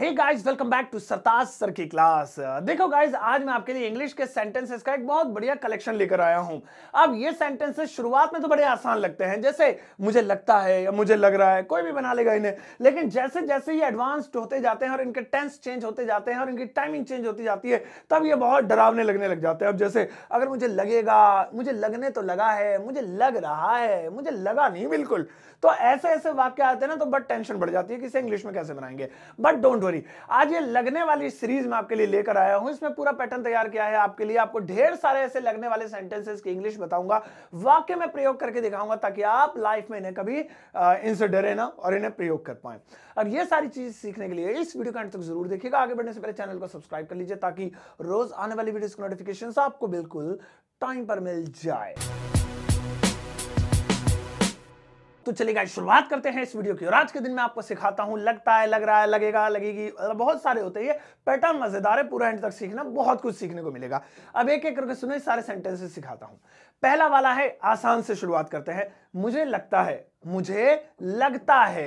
Hey guys welcome back to Sartaj sir की class देखो guys आज मैं आपके लिए इंग्लिश के सेंटेंसेस का एक बहुत बढ़िया कलेक्शन लेकर आया हूं अब ये सेंटेंसेस शुरुआत में तो बड़े आसान लगते हैं जैसे मुझे लगता है या मुझे लग रहा है कोई भी बना लेगा इन्हें लेकिन जैसे जैसे ये एडवांस्ड होते जाते हैं और इनके टेंस चेंज होते जाते हैं और इनकी टाइमिंग चेंज होती जाती है तब ये बहुत डरावने लगने लग जाते हैं अब जैसे अगर मुझे लगेगा मुझे लगने तो लगा है मुझे लग रहा है मुझे लगा नहीं बिल्कुल तो ऐसे ऐसे वाक्य आते हैं ना तो बट टेंशन बढ़ जाती है कि इसे इंग्लिश में कैसे बनाएंगे बट डोंट गोरी आज ये लगने वाली सीरीज में आपके लिए लेकर आया हूं इसमें पूरा पैटर्न तैयार किया है आपके लिए आपको ढेर सारे ऐसे लगने वाले सेंटेंसेस की इंग्लिश बताऊंगा वाक्य में प्रयोग करके दिखाऊंगा ताकि आप लाइफ में इन्हें कभी इनसे डरे ना और इन्हें प्रयोग कर पाए और ये सारी चीज सीखने के लिए इस वीडियो का अंत तक जरूर देखिएगा आगे बढ़ने से पहले चैनल को सब्सक्राइब कर लीजिए ताकि रोज आने वाली वीडियो की नोटिफिकेशन आपको बिल्कुल टाइम पर मिल जाए तो चलेगा शुरुआत करते हैं इस वीडियो की और आज के दिन मैं आपको सिखाता हूं लगता है लग रहा है लगेगा लगेगी मतलब बहुत सारे होते हैं पैटर्न मजेदार है पूरा एंड तक सीखना बहुत कुछ सीखने को मिलेगा अब एक एक करके सुने सारे सेंटेंसेस सिखाता हूं पहला वाला है आसान से शुरुआत करते हैं मुझे लगता है मुझे लगता है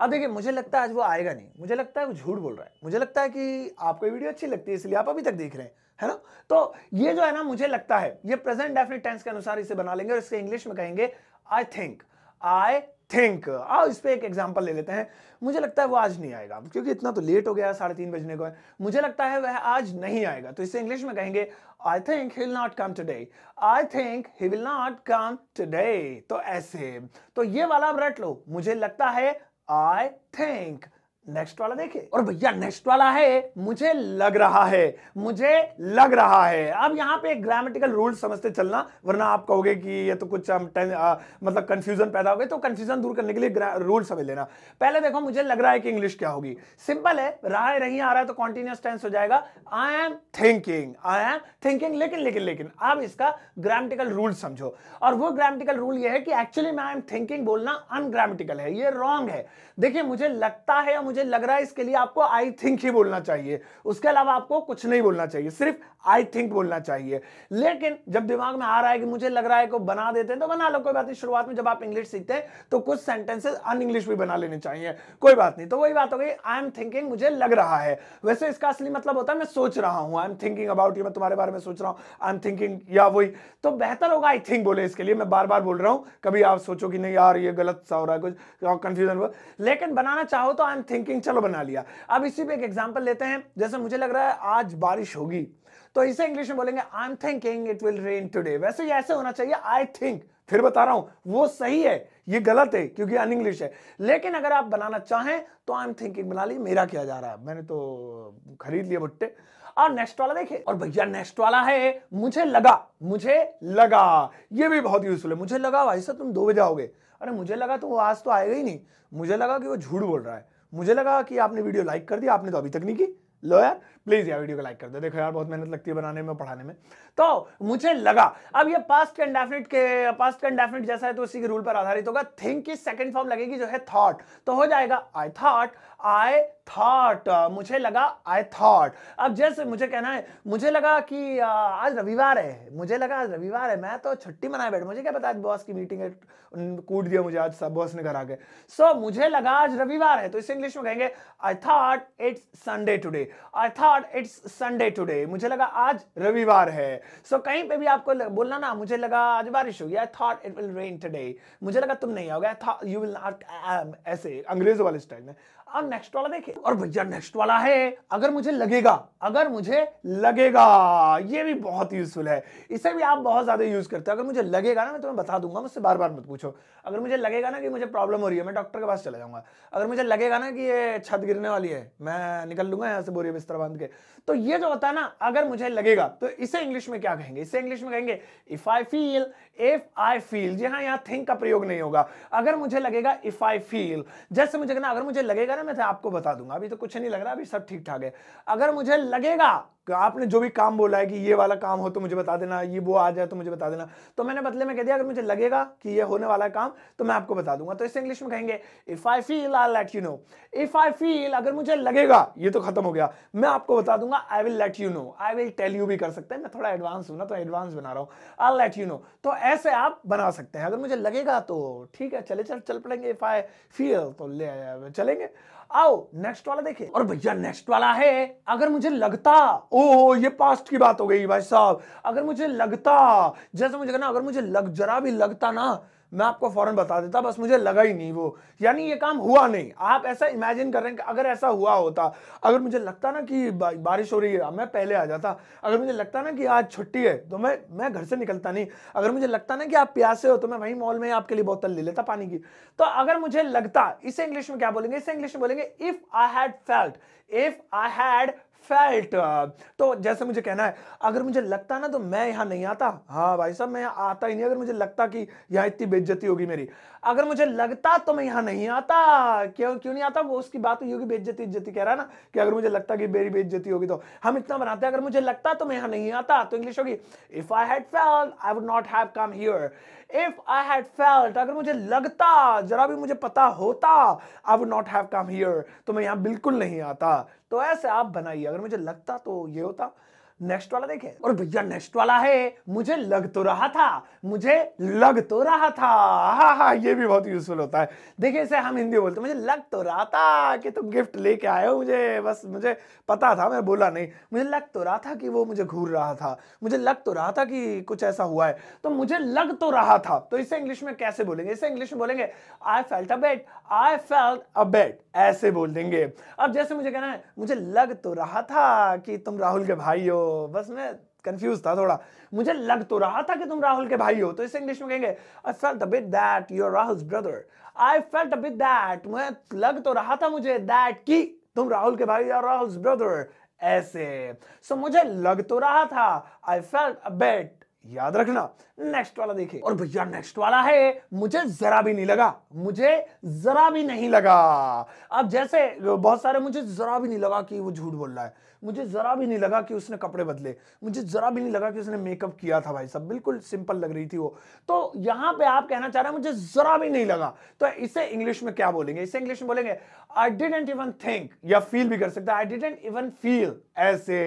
अब देखिए मुझे लगता है आज वो आएगा नहीं मुझे लगता है वो झूठ बोल रहा है मुझे लगता है कि आपको वीडियो अच्छी लगती है इसलिए आप अभी तक देख रहे हैं है ना तो ये जो है ना मुझे लगता है ये प्रेजेंट डेफिनेट टेंस के अनुसार इसे बना लेंगे और इसके इंग्लिश में कहेंगे आई थिंक आई थिंक आओ इस पर एक एग्जाम्पल ले लेते हैं मुझे लगता है वो आज नहीं आएगा क्योंकि इतना तो लेट हो गया साढ़े तीन बजने को है मुझे लगता है वह आज नहीं आएगा तो इसे इंग्लिश में कहेंगे I think he will not come today I think he will not come today तो ऐसे तो ये वाला आप रट लो मुझे लगता है आई थिंक नेक्स्ट वाला देखे और भैया नेक्स्ट वाला है मुझे लग रहा है मुझे लग रहा है अब यहाँ पे ग्रामेटिकल रूल समझते चलना वरना आप कहोगे कि ये तो कुछ um, ten, मतलब कंफ्यूजन पैदा हो गए तो कंफ्यूजन दूर करने के लिए रूल समझ लेना पहले देखो मुझे लग रहा है कि इंग्लिश क्या होगी सिंपल है रहा है नहीं आ रहा है तो कॉन्टिन्यूस टेंस हो जाएगा I am thinking I am thinking लेकिन लेकिन लेकिन अब इसका ग्रामेटिकल रूल समझो और वो ग्रामेटिकल रूल ये है कि एक्चुअली मैं आई एम थिंकिंग बोलना अनग्रामेटिकल है ये रॉन्ग है देखिए मुझे लगता है मुझे लग रहा है इसके लिए आपको आई थिंक ही बोलना चाहिए उसके अलावा आपको कुछ नहीं बोलना चाहिए सिर्फ आई थिंक बोलना चाहिए लेकिन जब दिमाग में आ रहा है कि मुझे लग रहा है को बना देते हैं तो बना लो कोई बात नहीं शुरुआत में जब आप इंग्लिश सीखते हैं तो कुछ सेंटेंसेस अन इंग्लिश भी बना लेने चाहिए कोई बात नहीं तो वही बात हो गई आई एम थिंकिंग मुझे लग रहा है वैसे इसका असली मतलब होता है मैं सोच रहा हूं I am thinking about you मैं तुम्हारे बारे में सोच रहा हूं आई एम थिंकिंग या वही तो बेहतर होगा आई थिंक बोले इसके लिए मैं बार बार बोल रहा हूं कभी आप सोचो कि नहीं यार ये गलत सा हो रहा है कुछ कंफ्यूजन हुआ लेकिन बनाना चाहो तो आई एम थिंक थिंकिंग चलो बना लिया अब इसी पे एक एग्जांपल लेते हैं जैसे मुझे लग रहा है आज बारिश होगी तो इसे इंग्लिश में बोलेंगे I am thinking it will rain today वैसे ये ऐसे होना चाहिए आई थिंक फिर बता रहा हूं वो सही है ये गलत है क्योंकि अन इंग्लिश है लेकिन अगर आप बनाना चाहें तो आई एम थिंकिंग बना ली मेरा क्या जा रहा है मैंने तो खरीद लिया भुट्टे और नेक्स्ट वाला देखे और भैया नेक्स्ट वाला है मुझे लगा मुझे लगा ये भी बहुत यूजफुल है मुझे लगा भाई साहब तुम दो बजे आओगे अरे मुझे लगा तो वो आज तो आएगा ही नहीं मुझे लगा कि वो झूठ बोल रहा है मुझे लगा कि आपने वीडियो लाइक कर दिया आपने तो अभी तक नहीं की लो यार प्लीज़ यार वीडियो को लाइक कर दो देखो यार बहुत मेहनत लगती है बनाने में पढ़ाने में तो मुझे लगा अब ये पास्ट कंडेफिनेट के पास्ट कंडेफिनेट जैसा है तो उसी के रूल पर आधारित होगा थिंक की सेकंड फॉर्म लगेगी जो है थॉट तो हो जाएगा आई थॉट आई थॉट मुझे लगा आई थॉट अब जैसे मुझे कहना है मुझे लगा कि आज रविवार है मुझे लगा आज रविवार है मैं तो छुट्टी मनाए बैठ मुझे क्या पता आज बॉस की मीटिंग है कूट दिया मुझे आज सब बॉस ने घर आके सो मुझे लगा आज रविवार है तो इसे इंग्लिश में कहेंगे I thought it's Sunday today I thought God it's Sunday today मुझे लगा आज रविवार है सो so, कहीं पे भी आपको बोलना ना मुझे लगा आज बारिश होगी I thought it will rain today मुझे लगा तुम नहीं आओगे यू विल नॉट ऐसे अंग्रेजों वाले स्टाइल में अब नेक्स्ट वाला देखें और भैया नेक्स्ट वाला है अगर मुझे लगेगा अगर मुझे लगेगा ये भी बहुत यूजफुल है इसे भी आप बहुत ज्यादा यूज करते हो अगर मुझे लगेगा ना मैं तुम्हें बता दूंगा मुझसे बार बार मत पूछो अगर मुझे लगेगा ना कि मुझे प्रॉब्लम हो रही है मैं डॉक्टर के पास चला जाऊंगा अगर मुझे लगेगा ना कि ये छत गिरने वाली है मैं निकल लूंगा यहाँ से बोरिए बिस्तर बांध के तो ये जो होता है ना अगर मुझे लगेगा तो इसे इंग्लिश में क्या कहेंगे इसे इंग्लिश में कहेंगे if I feel if I feel जी हाँ यहाँ थिंक का प्रयोग नहीं होगा अगर मुझे लगेगा इफ आई फील जैसे मुझे कहना अगर मुझे लगेगा थे तो आपको बता दूंगा अभी तो कुछ नहीं लग रहा अभी सब ठीक ठाक है अगर मुझे लगेगा आपने जो भी काम बोला है कि ये वाला काम हो तो मुझे बता देना ये वो आ जाए तो मुझे बता देना तो मैंने बदले में कह दिया अगर मुझे लगेगा कि ये होने वाला है काम तो मैं आपको बता दूंगा तो इसे इंग्लिश में कहेंगे if I feel I let you know if I feel अगर मुझे लगेगा ये तो खत्म हो गया मैं आपको बता दूंगा I will let you know I will tell you भी कर सकते हैं मैं थोड़ा एडवांस हूं ना तो एडवांस बना रहा हूं आई लेट यू नो तो ऐसे आप बना सकते हैं अगर मुझे लगेगा तो ठीक है चले चल चल पड़ेंगे इफ आई फील तो ले चलेंगे आओ नेक्स्ट वाला देखे और भैया नेक्स्ट वाला है अगर मुझे लगता ओ ये पास्ट की बात हो गई भाई साहब अगर मुझे लगता जैसे मुझे कहना अगर मुझे लग जरा भी लगता ना मैं आपको फ़ौरन बता देता बस मुझे लगा ही नहीं वो यानी ये काम हुआ नहीं आप ऐसा इमेजिन कर रहे हैं कि अगर ऐसा हुआ होता अगर मुझे लगता ना कि बारिश हो रही है मैं पहले आ जाता अगर मुझे लगता ना कि आज छुट्टी है तो मैं मैं घर से निकलता नहीं अगर मुझे लगता ना कि आप प्यासे हो तो मैं वहीं मॉल में आपके लिए बोतल ले लेता पानी की तो अगर मुझे लगता इसे इंग्लिश में क्या बोलेंगे इसे इंग्लिश में बोलेंगे if I had felt if I had felt तो जैसे मुझे कहना है अगर मुझे लगता ना तो मैं यहां नहीं आता हाँ भाई साहब मैं आता ही नहीं अगर मुझे लगता कि यहां इतनी बेज्जती होगी मेरी अगर मुझे लगता तो मैं यहां नहीं आता क्यों क्यों नहीं आता वो उसकी बात हुई होगी बेज्जती इज्जती कह रहा है ना कि अगर मुझे लगता कि मेरी बेज्जती होगी तो हम इतना बनाते हैं अगर मुझे लगता तो मैं यहां नहीं आता तो इंग्लिश होगी if I had fell I would not have come here if I had felt अगर मुझे लगता जरा भी मुझे पता होता I would not have come here तो मैं यहां बिल्कुल नहीं आता तो ऐसे आप बनाइए अगर मुझे लगता तो ये होता नेक्स्ट वाला देखे और भैया नेक्स्ट वाला है मुझे लग तो रहा था मुझे लग तो रहा था हाँ हाँ ये भी बहुत यूजफुल होता है देखिए इसे हम हिंदी बोलते मुझे लग तो रहा था कि तुम गिफ्ट लेके आए हो मुझे बस मुझे पता था मैं बोला नहीं मुझे लग तो रहा था कि वो मुझे घूर रहा था मुझे लग तो रहा था कि कुछ ऐसा हुआ है तो मुझे लग तो रहा था तो इसे इंग्लिश में कैसे बोलेंगे इसे इंग्लिश में बोलेंगे I felt a bat I felt a बेट ऐसे बोल देंगे अब जैसे मुझे कहना है मुझे लग तो रहा था कि तुम राहुल के भाई हो बस मैं कंफ्यूज था थोड़ा मुझे लग तो रहा था कि तुम राहुल के भाई हो तो इसे इंग्लिश में कहेंगे I felt bit that your Rahul brother I felt bit that मैं लग तो रहा था मुझे दैट कि तुम राहुल के भाई और राहुल ब्रदर ऐसे सो so, मुझे लग तो रहा था आई फेल्ट अ याद रखना नेक्स्ट वाला देखिए और भैया नेक्स्ट वाला है मुझे जरा भी नहीं लगा मुझे जरा भी नहीं लगा अब जैसे बहुत सारे मुझे जरा भी नहीं लगा कि वो झूठ बोल रहा है मुझे जरा भी नहीं लगा कि उसने कपड़े बदले मुझे जरा भी नहीं लगा कि उसने मेकअप किया था भाई सब बिल्कुल सिंपल लग रही थी वो तो यहां पे आप कहना चाह रहे हैं मुझे जरा भी नहीं लगा तो इसे इंग्लिश में क्या बोलेंगे इसे इंग्लिश में बोलेंगे आई डिडेंट इवन थिंक या फील भी कर सकते आई डिडेंट इवन फील ऐसे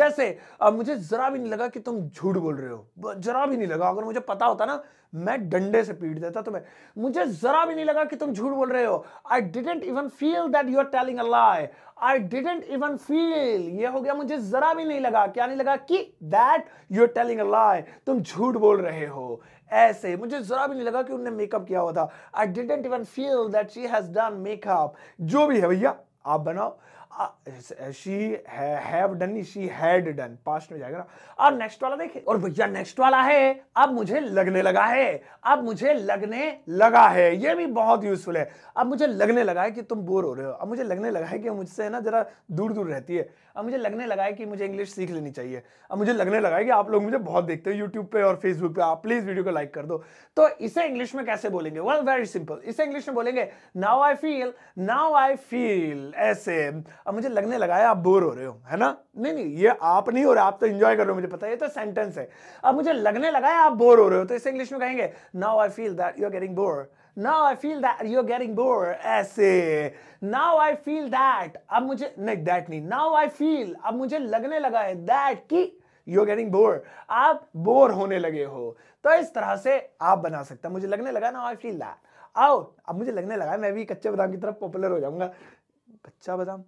जैसे मुझे जरा भी नहीं लगा कि तुम झूठ बोल रहे हो जरा भी नहीं लगा लगा अगर मुझे पता होता ना मैं डंडे से पीट देता तुम्हें मुझे जरा भी नहीं लगा कि तुम झूठ बोल रहे हो I didn't even feel that you are telling a I didn't even feel ये हो गया मुझे जरा भी नहीं लगा क्या नहीं लगा कि that you are telling a तुम झूठ बोल रहे हो ऐसे मुझे जरा भी नहीं लगा कि उनने मेकअप किया हुआ था I didn't even feel that she has done makeup जो भी है भैया आप बनाओ she have done she had done past में जाएगा ना और नेक्स्ट वाला देखिए और भैया नेक्स्ट वाला है अब मुझे लगने लगा है अब मुझे लगने लगा है ये भी बहुत यूजफुल है अब मुझे लगने लगा है कि तुम बोर हो रहे हो अब मुझे लगने लगा है कि मुझसे ना जरा दूर दूर रहती है अब मुझे लगने लगा है कि मुझे इंग्लिश सीख लेनी चाहिए अब मुझे लगने लगा है कि आप लोग मुझे बहुत देखते हो यूट्यूब पे और फेसबुक पे आप प्लीज़ वीडियो को लाइक कर दो तो इसे इंग्लिश में कैसे बोलेंगे वेल वेरी सिंपल इसे इंग्लिश में बोलेंगे now I feel now I feel ऐसे अब मुझे लगने लगा है आप बोर हो रहे हो है ना नहीं नहीं ये आप नहीं हो रहे आप तो इंजॉय कर रहे हो मुझे पता है ये तो सेंटेंस है अब मुझे लगने लगा है आप बोर हो रहे हो तो इसे इंग्लिश में कहेंगे now I feel that you are getting bore now I feel that you are getting bore ऐसे नाउ आई फील दैट अब मुझे नहीं दैट नहीं नाउ आई फील अब मुझे लगने लगा है दैट कि यू आर गेटिंग बोर आप बोर होने लगे हो तो इस तरह से आप बना सकते हैं मुझे लगने लगा ना आई फील दैट आओ अब मुझे लगने लगा मैं भी कच्चे बादाम की तरफ पॉपुलर हो जाऊंगा कच्चा बादाम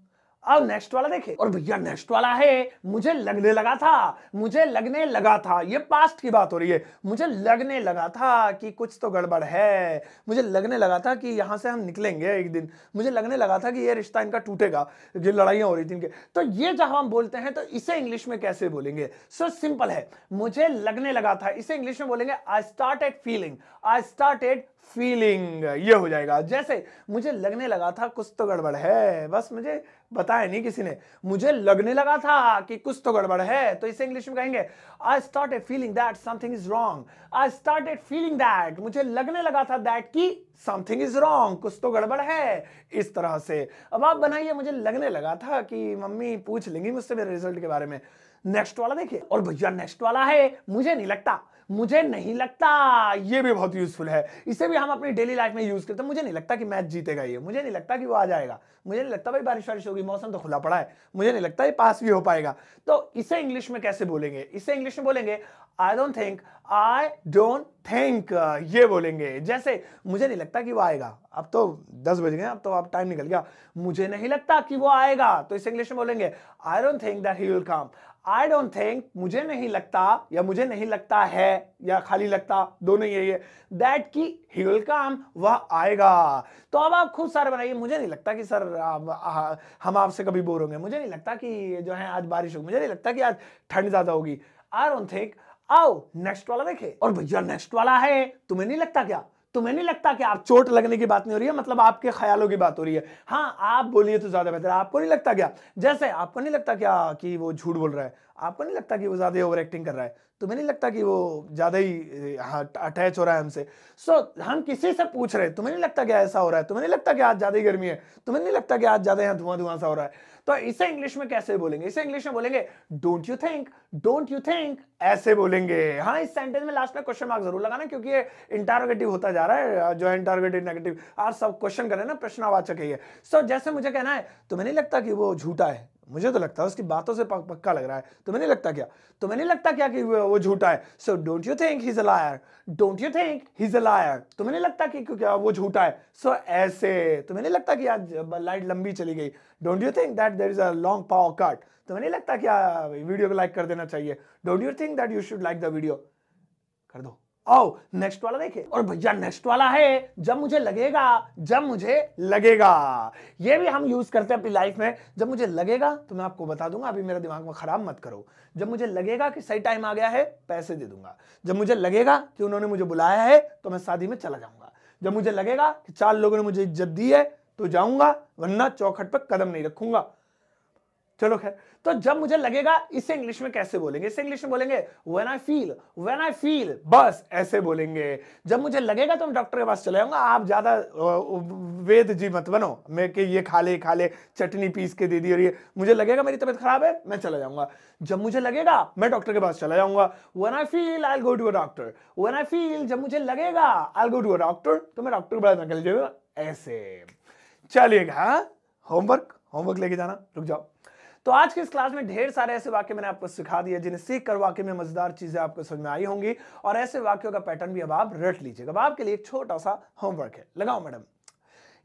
अब नेक्स्ट वाला देखे और भैया नेक्स्ट वाला है मुझे लगने लगा था मुझे लगने लगा था ये पास्ट की बात हो रही है मुझे लगने लगा था कि कुछ तो गड़बड़ है मुझे लगने लगा था कि यहाँ से हम निकलेंगे एक दिन मुझे लगने लगा था कि ये रिश्ता इनका टूटेगा जो लड़ाइयां हो रही थी इनके तो ये जब हम बोलते हैं तो इसे इंग्लिश में कैसे बोलेंगे सो so, सिंपल है मुझे लगने लगा था इसे इंग्लिश में बोलेंगे I ed feeling I ed feeling ये हो जाएगा जैसे मुझे लगने लगा था कुछ तो गड़बड़ है बस मुझे बताया नहीं किसी ने मुझे लगने लगा था कि कुछ तो गड़बड़ है तो इसे इंग्लिश में कहेंगे I started feeling that something is wrong I started feeling that मुझे लगने लगा था दैट की समथिंग इज रॉन्ग कुछ तो गड़बड़ है इस तरह से अब आप बनाइए मुझे लगने लगा था कि मम्मी पूछ लेंगी मुझसे मेरे रिजल्ट के बारे में नेक्स्ट वाला देखिए और भैया नेक्स्ट वाला है मुझे नहीं लगता मुझे नहीं लगता ये भी बहुत यूजफुल है इसे भी हम अपनी डेली लाइफ में यूज करते हैं मुझे नहीं लगता कि मैच जीतेगा ये मुझे नहीं लगता कि वो आ जाएगा मुझे नहीं लगता भाई बारिश वारिश होगी मौसम तो खुला पड़ा है मुझे नहीं लगता ये पास भी हो पाएगा तो इसे इंग्लिश में कैसे बोलेंगे इसे इंग्लिश में बोलेंगे I don't think I don't think ये बोलेंगे जैसे मुझे नहीं लगता कि वो आएगा अब तो दस बज गए अब तो अब टाइम निकल गया मुझे नहीं लगता कि वो आएगा तो इसे इंग्लिश में बोलेंगे I don't think that he will come I don't think मुझे नहीं लगता या मुझे नहीं लगता है या खाली लगता दोनों यही है दैट की ही विल कम वह आएगा तो अब आप खुद सर बनाइए मुझे नहीं लगता कि सर आ, हम आपसे कभी बोर होंगे मुझे नहीं लगता कि जो है आज बारिश होगी मुझे नहीं लगता कि आज ठंड ज़्यादा होगी आई डोंट थिंक आओ नेक्स्ट वाला देखे और भैया नेक्स्ट वाला है तुम्हें नहीं लगता क्या तुम्हें नहीं लगता कि आप चोट लगने की बात नहीं हो रही है मतलब आपके ख्यालों की बात हो रही है हाँ आप बोलिए तो ज़्यादा बेहतर आपको नहीं लगता क्या जैसे आपको नहीं लगता क्या कि वो झूठ बोल रहा है आपको नहीं लगता कि वो ज़्यादा ओवर एक्टिंग कर रहा है तुम्हें नहीं लगता कि वो ज़्यादा ही अटैच हाँ, हो रहा है हमसे सो हम किसी से पूछ रहे तुम्हें नहीं लगता क्या ऐसा हो रहा है तुम्हें नहीं लगता कि आज ज़्यादा ही गर्मी है तुम्हें नहीं लगता कि आज ज़्यादा यहाँ धुआं धुआं सा हो रहा है तो इसे इंग्लिश में कैसे बोलेंगे इसे इंग्लिश में बोलेंगे don't you think don't you think ऐसे बोलेंगे हाँ इस सेंटेंस में लास्ट में क्वेश्चन मार्क जरूर लगाना क्योंकि ये इंटारोगेटिव होता जा रहा है जो है इंटारोगेटिव नेगेटिव आज सब क्वेश्चन करें ना प्रश्नवाचक है सो so, जैसे मुझे कहना है तुम्हें नहीं लगता कि वो झूठा है मुझे तो लगता है उसकी बातों से पक्का लग रहा है तुम्हें नहीं लगता क्या तुम्हें नहीं लगता क्या कि वो झूठा है so don't you think he is a liar don't you think he is a liar तुम्हें नहीं लगता कि क्या वो झूठा है सो so, ऐसे तुम्हें नहीं लगता कि आज लाइट लंबी चली गई don't you think that there is a long power cut तुम्हें नहीं लगता क्या वीडियो को लाइक कर देना चाहिए don't you think that you should like the video कर दो आओ नेक्स्ट वाला देखे और भैया नेक्स्ट वाला है जब मुझे लगेगा जब मुझे लगेगा ये भी हम यूज करते हैं अपनी लाइफ में जब मुझे लगेगा तो मैं आपको बता दूंगा अभी मेरा दिमाग में खराब मत करो जब मुझे लगेगा कि सही टाइम आ गया है पैसे दे दूंगा जब मुझे लगेगा कि उन्होंने मुझे बुलाया है तो मैं शादी में चला जाऊंगा जब मुझे लगेगा कि चार लोगों ने मुझे इज्जत दी है तो जाऊंगा वरना चौखट पर कदम नहीं रखूंगा चलो खैर तो जब मुझे लगेगा इसे इंग्लिश में कैसे बोलेंगे इसे इंग्लिश में बोलेंगे when I feel when I feel बस ऐसे बोलेंगे जब मुझे लगेगा तो मैं डॉक्टर के पास चले जाऊंगा आप ज्यादा वेद जी मत बनो मैं कि ये खा ले खा ले चटनी पीस के दे दी और ये मुझे लगेगा मेरी तबीयत खराब है मैं चला जाऊंगा जब मुझे लगेगा मैं डॉक्टर के पास चला जाऊंगा when I feel I go to a doctor when I feel जब मुझे लगेगा आई गो टू अ डॉक्टर तो मैं डॉक्टर के पास निकल जाऊंगा ऐसे चलिएगा होमवर्क हाँ? होमवर्क लेके जाना रुक जाओ तो आज की इस क्लास में ढेर सारे ऐसे वाक्य मैंने आपको सिखा दिए जिन्हें सीख कर वाक्य में मजेदार चीजें आपको समझ में आई होंगी और ऐसे वाक्यों का पैटर्न भी अब आप रट लीजिएगा अब आपके लिए एक छोटा सा होमवर्क है लगाओ मैडम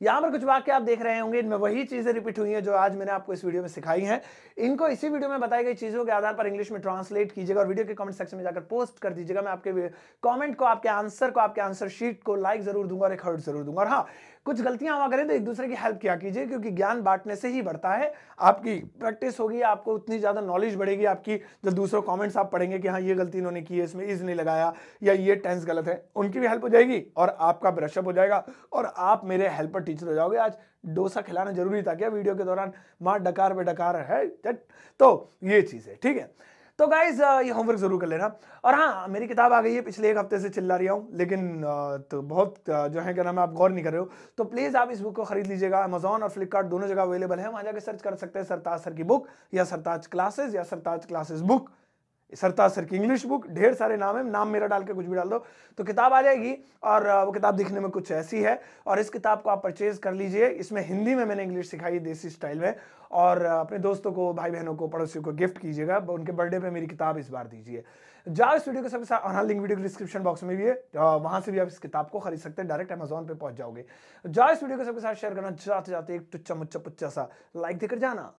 यहां पर कुछ वाक्य आप देख रहे होंगे इनमें वही चीज़ें रिपीट हुई हैं जो आज मैंने आपको इस वीडियो में सिखाई हैं इनको इसी वीडियो में बताई गई चीज़ों के आधार पर इंग्लिश में ट्रांसलेट कीजिएगा और वीडियो के कमेंट सेक्शन में जाकर पोस्ट कर दीजिएगा मैं आपके कमेंट को आपके आंसर को आपके आंसर शीट को लाइक जरूर दूंगा और एक हर्ट जरूर दूंगा और हाँ कुछ गलतियां हुआ करें तो एक दूसरे की हेल्प किया कीजिए क्योंकि ज्ञान बांटने से ही बढ़ता है आपकी प्रैक्टिस होगी आपको उतनी ज़्यादा नॉलेज बढ़ेगी आपकी जब दूसरों कॉमेंट्स आप पढ़ेंगे कि हाँ ये गलती इन्होंने की है इसमें इज नहीं लगाया या ये टेंस गलत है उनकी भी हेल्प हो जाएगी और आपका ब्रशअप हो जाएगा और आप मेरे हेल्पर टीचर हो जाओगे आज डोसा खिलाना जरूरी था क्या वीडियो के दौरान माँ डकार पे डकार है तो ये चीज़ है ठीक है तो गाइज ये होमवर्क ज़रूर कर लेना और हाँ मेरी किताब आ गई है पिछले एक हफ्ते से चिल्ला रही हूँ लेकिन तो बहुत जो है क्या नाम है आप गौर नहीं कर रहे हो तो प्लीज़ आप इस बुक को खरीद लीजिएगा अमेजोन और फ्लिपकार्ट दोनों जगह अवेलेबल है वहाँ जाकर सर्च कर सकते हैं सरताज सर की बुक या सरताज क्लासेज या सरताज क्लासेज बुक सरता सर की इंग्लिश बुक ढेर सारे नाम है नाम मेरा डाल के कुछ भी डाल दो तो किताब आ जाएगी और वो किताब दिखने में कुछ ऐसी है और इस किताब को आप परचेज कर लीजिए इसमें हिंदी में मैंने इंग्लिश सिखाई है देसी स्टाइल में और अपने दोस्तों को भाई बहनों को पड़ोसियों को गिफ्ट कीजिएगा उनके बर्थडे पर मेरी किताब इस बार दीजिए जाओ इस वीडियो हाँ, के सबके साथ लिंक वीडियो के डिस्क्रिप्शन बॉक्स में भी है वहां से भी आप इस किताब को खरीद सकते हैं डायरेक्ट अमेजोन पर पहुंच जाओगे जाओ इस वीडियो को सबके साथ शेयर करना जाते जाते एक टुच्चा मुच्चा पुच्चा सा लाइक देकर जाना